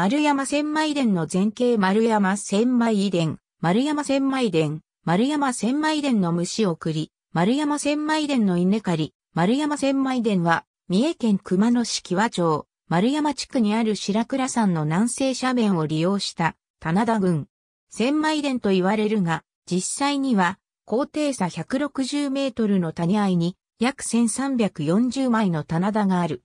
丸山千枚田の前景丸山千枚田、丸山千枚田、丸山千枚田の虫送り、丸山千枚田の稲刈り、丸山千枚田は、三重県熊野市木和町、丸山地区にある白倉山の南西斜面を利用した、棚田群。千枚田と言われるが、実際には、高低差160メートルの谷合いに、約1340枚の棚田がある。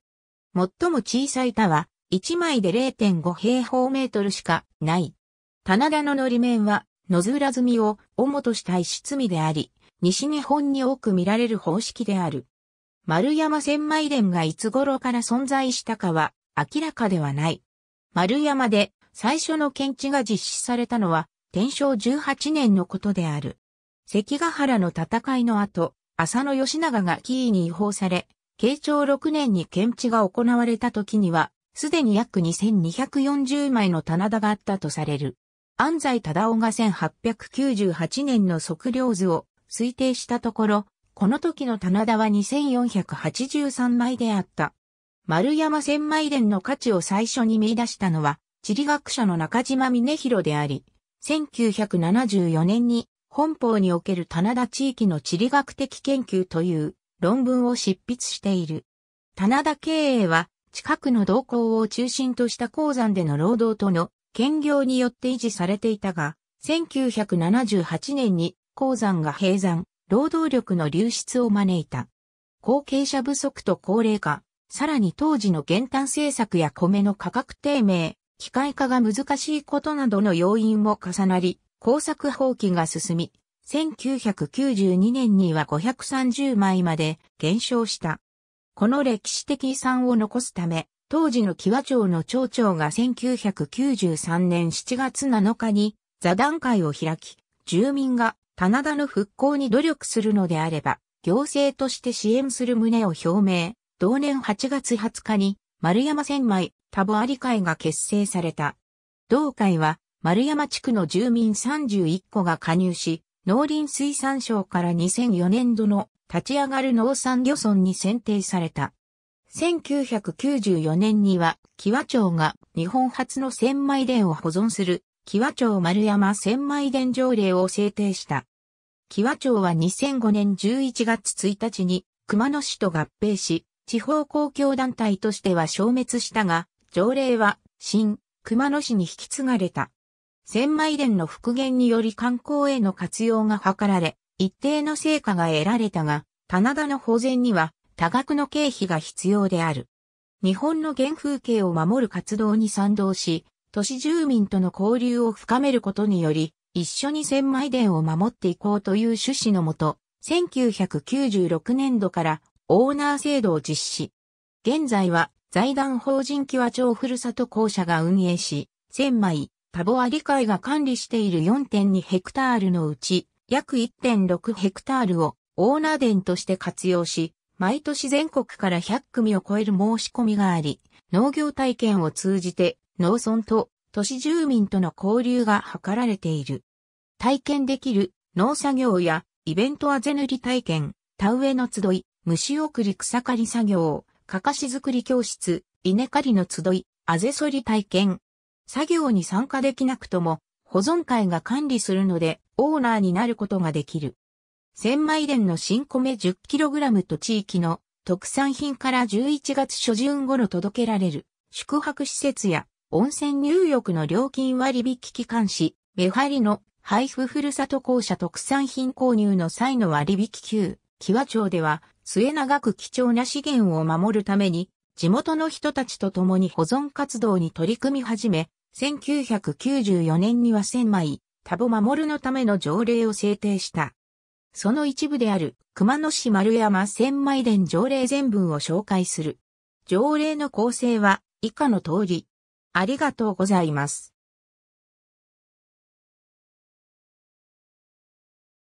最も小さい田は、1枚で0.5平方メートルしかない。棚田の糊り面は、野面積みを主とした石積みであり、西日本に多く見られる方式である。丸山千枚田がいつ頃から存在したかは明らかではない。丸山で最初の検知が実施されたのは天正18年のことである。関ヶ原の戦いの後、浅野義長が紀伊に違法され、慶長6年に検知が行われた時にはすでに約2240枚の棚田があったとされる。安西忠夫が1898年の測量図を推定したところ、この時の棚田は2483枚であった。丸山千枚田の価値を最初に見出したのは、地理学者の中島峰広であり、1974年に本邦における棚田地域の地理学的研究という論文を執筆している。棚田経営は近くの銅鉱を中心とした鉱山での労働との兼業によって維持されていたが、1978年に鉱山が閉山、労働力の流出を招いた。後継者不足と高齢化、さらに当時の減反政策や米の価格低迷、機械化が難しいことなどの要因も重なり、工作放棄が進み、1992年には530枚まで減少した。この歴史的遺産を残すため、当時の木和町の町長が1993年7月7日に座談会を開き、住民が棚田の復興に努力するのであれば、行政として支援する旨を表明、同年8月20日に丸山千枚タ母あり会が結成された。同会は丸山地区の住民31戸が加入し、農林水産省から2004年度の立ち上がる農産漁村に選定された。1994年には、キワ町が日本初の千枚田を保存する、キワ町丸山千枚田条例を制定した。キワ町は2005年11月1日に熊野市と合併し、地方公共団体としては消滅したが、条例は新熊野市に引き継がれた。千枚田の復元により観光への活用が図られ、一定の成果が得られたが、棚田の保全には多額の経費が必要である。日本の原風景を守る活動に賛同し、都市住民との交流を深めることにより、一緒に千枚田を守っていこうという趣旨のもと、1996年度からオーナー制度を実施。現在は財団法人キワ町ふるさと公社が運営し、千枚、田ボア理会が管理している4.2ヘクタールのうち、約1.6ヘクタールをオーナー殿として活用し、毎年全国から100組を超える申し込みがあり、農業体験を通じて農村と都市住民との交流が図られている。体験できる農作業やイベントはゼ塗り体験、田植えの集い、虫送り草刈り作業、かかし作り教室、稲刈りの集い、あぜそり体験。作業に参加できなくとも、保存会が管理するので、オーナーになることができる。千枚田の新米 10kg と地域の特産品から11月初旬頃届けられる宿泊施設や温泉入浴の料金割引機関士、メハリの配布ふるさと公社特産品購入の際の割引級、キワ町では末長く貴重な資源を守るために地元の人たちと共に保存活動に取り組み始め、1994年には千枚、田母守のための条例を制定した。その一部である熊野市丸山千枚連条例全文を紹介する。条例の構成は以下の通り。ありがとうございます。